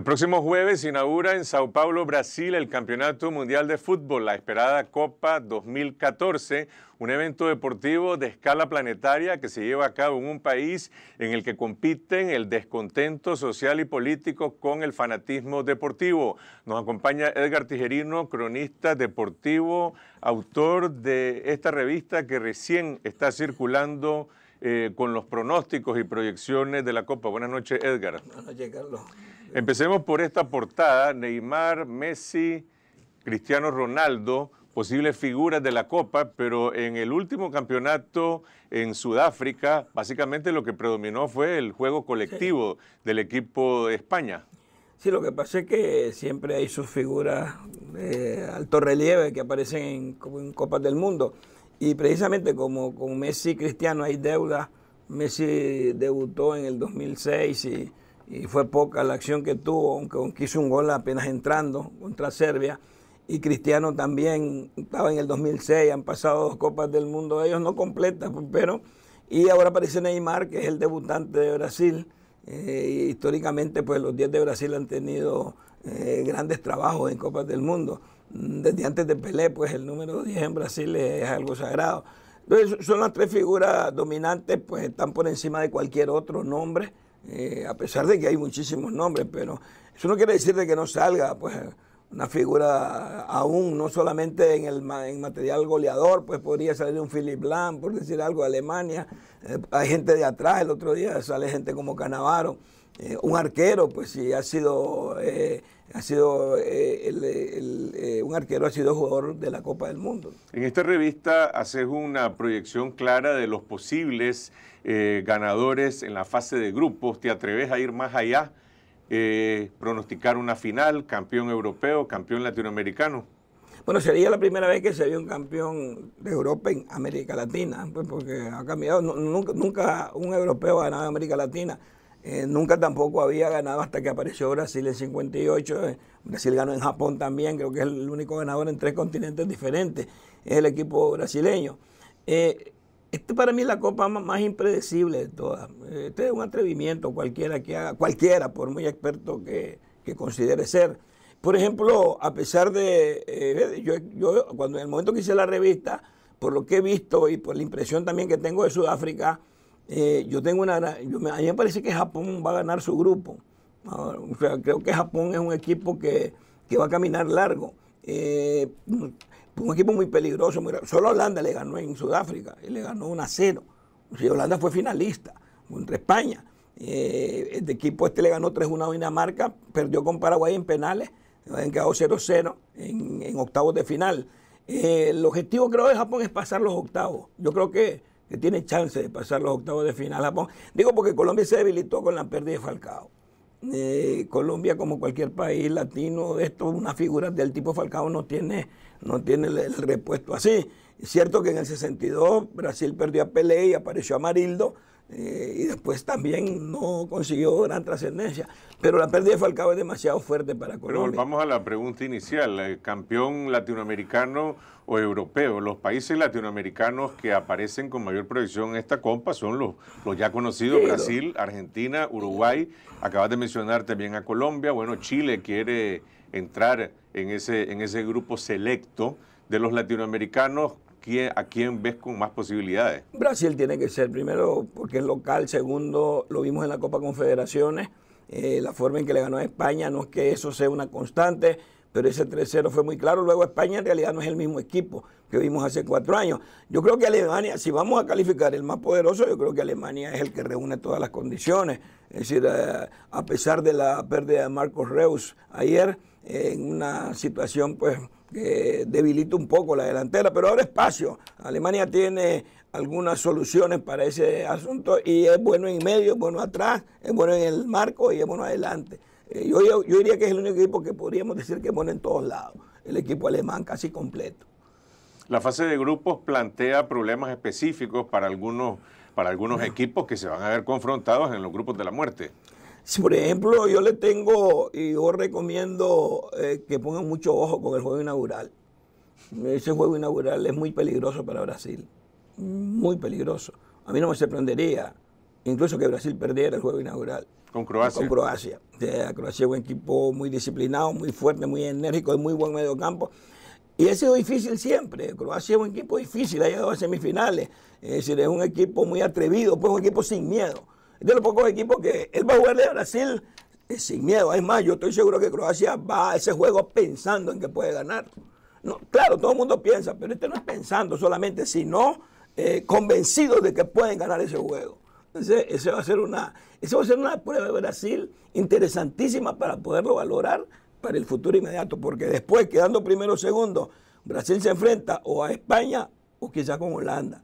El próximo jueves inaugura en Sao Paulo, Brasil, el Campeonato Mundial de Fútbol, la esperada Copa 2014, un evento deportivo de escala planetaria que se lleva a cabo en un país en el que compiten el descontento social y político con el fanatismo deportivo. Nos acompaña Edgar Tijerino, cronista deportivo, autor de esta revista que recién está circulando. Eh, con los pronósticos y proyecciones de la Copa. Buenas noches, Edgar. Buenas noches, Carlos. Empecemos por esta portada, Neymar, Messi, Cristiano Ronaldo, posibles figuras de la Copa, pero en el último campeonato en Sudáfrica, básicamente lo que predominó fue el juego colectivo del equipo de España. Sí, lo que pasa es que siempre hay sus figuras de eh, alto relieve que aparecen en, en Copas del Mundo. Y precisamente como con Messi y Cristiano hay deuda, Messi debutó en el 2006 y y fue poca la acción que tuvo, aunque hizo un gol apenas entrando contra Serbia. Y Cristiano también estaba en el 2006, han pasado dos Copas del Mundo ellos, no completas, pero. Y ahora aparece Neymar, que es el debutante de Brasil. Eh, históricamente, pues los 10 de Brasil han tenido eh, grandes trabajos en Copas del Mundo. Desde antes de Pelé, pues el número 10 en Brasil es, algo sagrado. Entonces, son las tres figuras dominantes, pues están por encima de cualquier otro nombre. Eh, a pesar de que hay muchísimos nombres, pero eso no quiere decir de que no salga, pues una figura aún, no solamente en el en material goleador, pues podría salir un Philip Blanc, por decir algo, de Alemania, eh, hay gente de atrás, el otro día sale gente como Canavaro, eh, un arquero, pues si ha sido... Eh, ha sido eh, eh, un arquero ha sido jugador de la Copa del Mundo. En esta revista haces una proyección clara de los posibles eh, ganadores en la fase de grupos. ¿Te atreves a ir más allá? pronosticar una final, campeón europeo, campeón latinoamericano. Bueno, sería la primera vez que se ve un campeón de Europa en América Latina, pues, porque ha cambiado, nunca, nunca un europeo ha ganado en América Latina. Eh, nunca tampoco había ganado hasta que apareció Brasil en 58. Eh, Brasil ganó en Japón también, creo que es el único ganador en tres continentes diferentes. Es el equipo brasileño. Eh, Esta para mí es la copa más impredecible de todas. Este es un atrevimiento cualquiera que haga, cualquiera, por muy experto que, que considere ser. Por ejemplo, a pesar de, yo, yo, cuando en el momento que hice la revista, por lo que he visto y por la impresión también que tengo de Sudáfrica, eh, yo tengo una. Yo a mí me parece que Japón va a ganar su grupo. Ah, creo que Japón es un equipo que, va a caminar largo. Eh, un equipo muy peligroso. solo Holanda le ganó en Sudáfrica y le ganó 1 a 0. Holanda fue finalista contra España. el eh, este equipo este le ganó 3-1 a Dinamarca, perdió con Paraguay en penales, han quedado 0-0 en, octavos de final. el objetivo creo de Japón es pasar los octavos. Yo creo que que tiene chance de pasar los octavos de final Digo porque Colombia se debilitó con la pérdida de Falcao. Eh, Colombia, como cualquier país latino, esto, una figura del tipo Falcao no tiene, no tiene el, repuesto así. Es cierto que en el 62 Brasil perdió a Pelé y apareció a Marildo, eh, y después también no consiguió gran trascendencia. Pero la pérdida de Falcao es demasiado fuerte para Colombia. Pero volvamos a la pregunta inicial, eh, campeón latinoamericano o europeo. Los países latinoamericanos que aparecen con mayor proyección en esta compa son los, los ya conocidos, Brasil, Argentina, Uruguay, acabas de mencionar también a Colombia, bueno, Chile quiere entrar en ese, en ese grupo selecto de los latinoamericanos a quién ves con más posibilidades? Brasil tiene que ser, primero porque es local, segundo lo vimos en la Copa Confederaciones, eh, la forma en que le ganó a España, no es que eso sea una constante, pero ese 3-0 fue muy claro. Luego España en realidad no es el mismo equipo que vimos hace cuatro años. Yo creo que Alemania, si vamos a calificar el más poderoso, yo creo que Alemania es el que reúne todas las condiciones. Es decir, eh, a pesar de la pérdida de Marcos Reus ayer, eh, en una situación pues que debilita un poco la delantera, pero ahora espacio. Alemania tiene algunas soluciones para ese asunto y es bueno en medio, es bueno atrás, es bueno en el marco y es bueno adelante. Eh, yo, diría que es el único equipo que podríamos decir que es bueno en todos lados, el equipo alemán casi completo. La fase de grupos plantea problemas específicos para algunos, para algunos equipos que se van a ver confrontados en los grupos de la muerte por ejemplo, yo le tengo y yo recomiendo eh, que pongan mucho ojo con el juego inaugural. Ese juego inaugural es muy peligroso para Brasil, muy peligroso. A mí no me sorprendería incluso que Brasil perdiera el juego inaugural. Con Croacia. Con Croacia. Croacia es un equipo muy disciplinado, muy fuerte, muy enérgico, es muy buen mediocampo. Y ha sido difícil siempre. Croacia es un equipo difícil, ha llegado a semifinales. Es decir, es un equipo muy atrevido, pues un equipo sin miedo de los pocos equipos que él va a jugar a Brasil eh, sin miedo. Es más, yo estoy seguro que Croacia va a ese juego pensando en que puede ganar. claro, todo el mundo piensa, pero este no es pensando solamente, sino eh, convencido de que pueden ganar ese juego. Entonces, ese va a ser una, va a ser una prueba de Brasil interesantísima para poderlo valorar para el futuro inmediato, porque después, quedando primero o segundo, Brasil se enfrenta o a España o quizá con Holanda.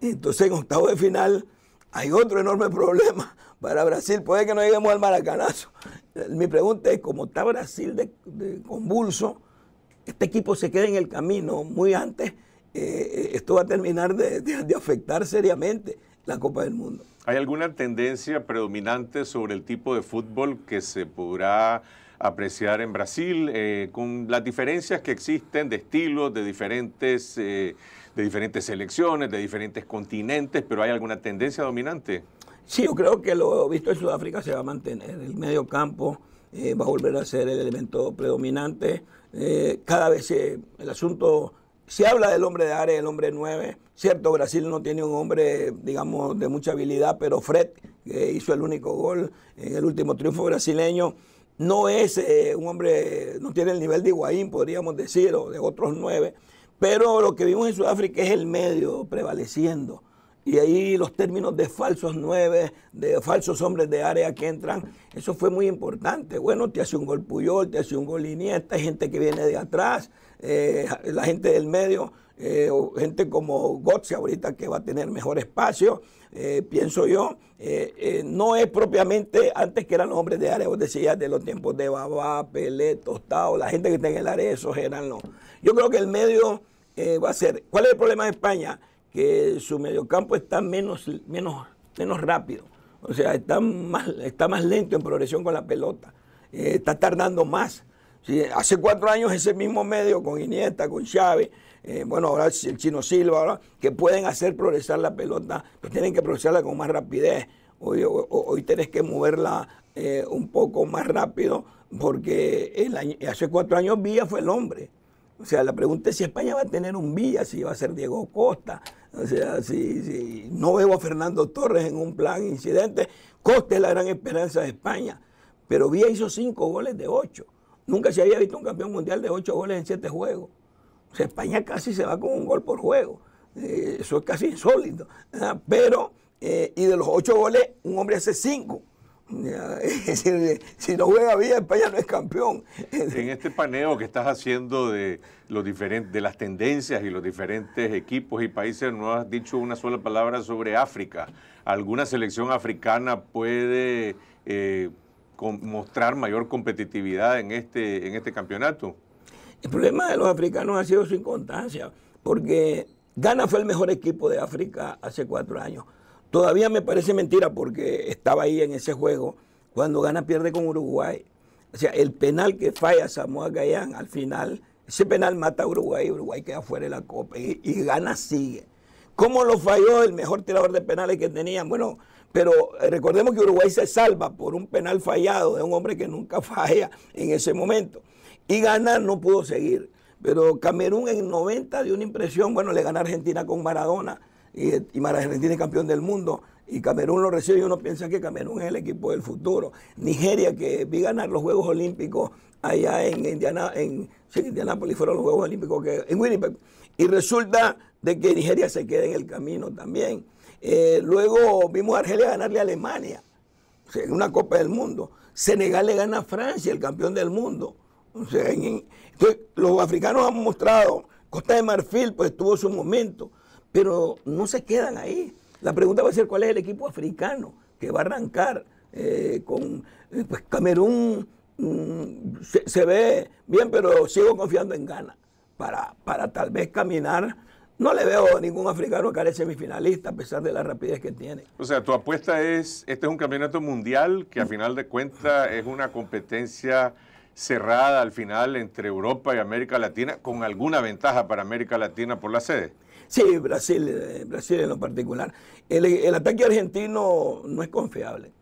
Entonces, en octavo de final, hay otro enorme problema para Brasil. Puede que no lleguemos al maracanazo. Mi pregunta es, como está Brasil de, convulso, este equipo se queda en el camino muy antes, eh, eh, esto va a terminar de, afectar seriamente la Copa del Mundo. ¿Hay alguna tendencia predominante sobre el tipo de fútbol que se podrá apreciar en Brasil, eh, con las diferencias que existen de estilos, de diferentes, eh, de diferentes selecciones, de diferentes continentes, pero ¿hay alguna tendencia dominante? Sí, yo creo que lo visto en Sudáfrica se va a mantener. El medio campo eh, va a volver a ser el elemento predominante. cada vez el asunto se habla del hombre de área, el hombre 9. Cierto, Brasil no tiene un hombre, digamos, de mucha habilidad, pero Fred, hizo el único gol en el último triunfo brasileño, no es eh, un hombre, no tiene el nivel de Higuaín, podríamos decir, o de otros nueve, pero lo que vimos en Sudáfrica es el medio prevaleciendo. Y ahí los términos de falsos nueve, de falsos hombres de área que entran, eso fue muy importante. Bueno, te hace un gol Puyol, te hace un gol Iniesta, hay gente que viene de atrás, eh, la gente del medio, eh, gente como Gotze ahorita que va a tener mejor espacio, eh, pienso yo. no es propiamente antes que eran los hombres de área, vos decías de los tiempos de Babá, Pelé, Tostado, la gente que está en el área, esos eran los. Yo creo que el medio va a ser. ¿Cuál es el problema de España? que su mediocampo está menos, menos, menos rápido. O sea, está más, está más lento en progresión con la pelota. Eh, está tardando más. hace cuatro años ese mismo medio con Iniesta, con Chávez, eh, bueno, ahora el Chino Silva, que pueden hacer progresar la pelota, pero pues tienen que progresarla con más rapidez. Hoy, hoy, tenés que moverla eh, un poco más rápido porque hace cuatro años Villa fue el hombre. O sea, la pregunta es si España va a tener un Villa, si va a ser Diego Costa. O sea, si, no veo a Fernando Torres en un plan incidente, Costa es la gran esperanza de España. Pero Villa hizo cinco goles de ocho. Nunca se había visto un campeón mundial de ocho goles en siete juegos. O sea, España casi se va con un gol por juego. Eh, eso es casi insólito. Ah, pero, eh, y de los ocho goles, un hombre hace cinco. Es si no juega bien, España no es campeón. En este paneo que estás haciendo de, los diferentes, de las tendencias y los diferentes equipos y países, no has dicho una sola palabra sobre África. ¿Alguna selección africana puede eh, mostrar mayor competitividad en este, en este campeonato? El problema de los africanos ha sido su inconstancia, porque Ghana fue el mejor equipo de África hace cuatro años. Todavía me parece mentira porque estaba ahí en ese juego. Cuando gana, pierde con Uruguay. O sea, el penal que falla Samoa Gallán al final, ese penal mata a Uruguay, Uruguay queda fuera de la Copa y, gana, sigue. ¿Cómo lo falló el mejor tirador de penales que tenían? Bueno, pero eh, recordemos que Uruguay se salva por un penal fallado de un hombre que nunca falla en ese momento. Y Gana no pudo seguir. Pero Camerún en 90 dio una impresión, bueno, le gana Argentina con Maradona y, y Argentina es campeón del mundo y Camerún lo recibe y uno piensa que Camerún es el equipo del futuro. Nigeria, que vi ganar los Juegos Olímpicos allá en en Indianápolis fueron los Juegos Olímpicos que, en Winnipeg. Y resulta de que Nigeria se queda en el camino también. Eh, luego vimos a Argelia ganarle a Alemania en una Copa del Mundo. Senegal le gana a Francia, el campeón del mundo. los africanos han mostrado, Costa de Marfil pues tuvo su momento, pero no se quedan ahí. La pregunta va a ser cuál es el equipo africano que va a arrancar eh, con eh, pues Camerún. Mm, se, ve bien, pero sigo confiando en Ghana para, para tal vez caminar. No le veo a ningún africano que semifinalista a pesar de la rapidez que tiene. O sea, tu apuesta es, este es un campeonato mundial que a final de cuentas es una competencia cerrada al final entre Europa y América Latina, con alguna ventaja para América Latina por la sede. Sí, Brasil, eh, Brasil en lo particular. El, ataque argentino no es confiable.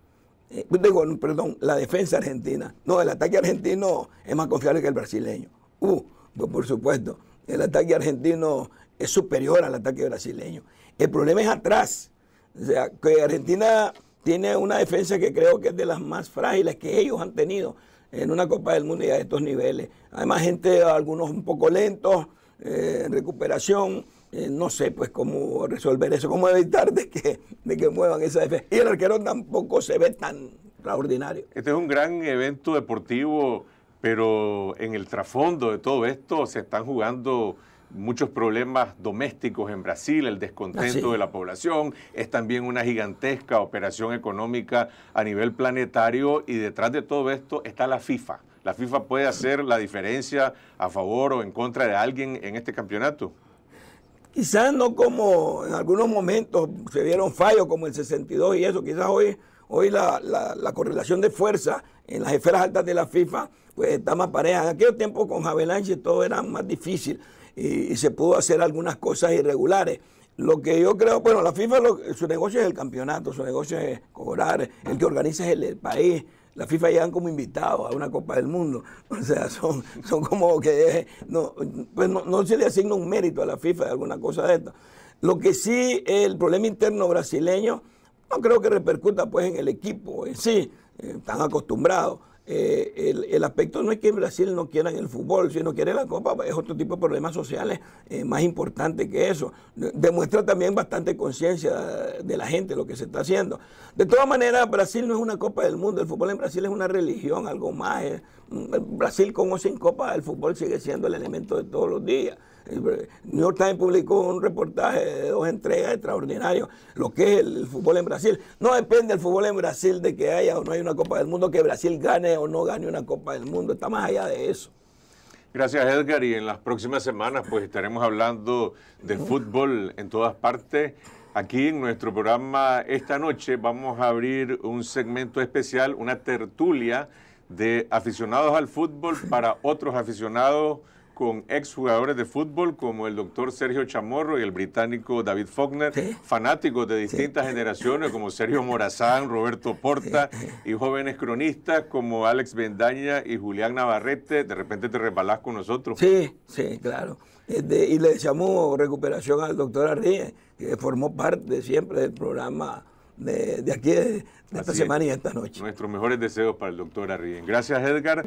Eh, digo, perdón, la defensa argentina. No, el ataque argentino es más confiable que el brasileño. Uh, pues por supuesto, el ataque argentino es superior al ataque brasileño. El problema es atrás. O sea, que Argentina tiene una defensa que creo que es de las más frágiles que ellos han tenido en una Copa del Mundo y a estos niveles. Además, gente, algunos un poco lentos, eh, en recuperación, eh, no sé pues cómo resolver eso, cómo evitar de que, de que muevan esa defensa. Y el arquero tampoco se ve tan extraordinario. Este es un gran evento deportivo, pero en el trasfondo de todo esto se están jugando muchos problemas domésticos en Brasil, el descontento ah, de la población, es también una gigantesca operación económica a nivel planetario y detrás de todo esto está la FIFA. La FIFA puede hacer la diferencia a favor o en contra de alguien en este campeonato. Quizás no como en algunos momentos se dieron fallos como el 62 y eso, quizás hoy, hoy la, correlación de fuerza en las esferas altas de la FIFA pues está más pareja. En aquellos tiempos con Javelanche todo era más difícil y, se pudo hacer algunas cosas irregulares. Lo que yo creo, bueno, la FIFA su negocio es el campeonato, su negocio es cobrar, el que organiza es el país, la FIFA llegan como invitados a una Copa del Mundo. O sea, son, como que no, pues no, se le asigna un mérito a la FIFA de alguna cosa de esto. Lo que sí, el problema interno brasileño no creo que repercuta pues en el equipo en sí, eh, están acostumbrados. Eh, el, aspecto no es que en Brasil no quiera el fútbol, si no quiere la Copa, es otro tipo de problemas sociales eh, más importantes que eso. Demuestra también bastante conciencia de la gente lo que se está haciendo. De todas maneras, Brasil no es una Copa del Mundo, el fútbol en Brasil es una religión, algo más, eh, Brasil con o sin copa, el fútbol sigue siendo el elemento de todos los días. New York Times publicó un reportaje de dos entregas extraordinarios, lo que es el, fútbol en Brasil. No depende el fútbol en Brasil de que haya o no haya una Copa del Mundo, que Brasil gane o no gane una Copa del Mundo, está más allá de eso. Gracias Edgar y en las próximas semanas pues estaremos hablando de fútbol en todas partes. Aquí en nuestro programa esta noche vamos a abrir un segmento especial, una tertulia de aficionados al fútbol para otros aficionados con exjugadores de fútbol como el doctor Sergio Chamorro y el británico David Faulkner, fanáticos de distintas generaciones como Sergio Morazán, Roberto Porta y jóvenes cronistas como Alex Bendaña y Julián Navarrete. De repente te resbalás con nosotros. Sí, sí, claro. Este, y le llamó recuperación al doctor Arríe, que formó parte siempre del programa de, aquí, de, esta semana y de esta noche. Nuestros mejores deseos para el doctor Arrién. Gracias, Edgar.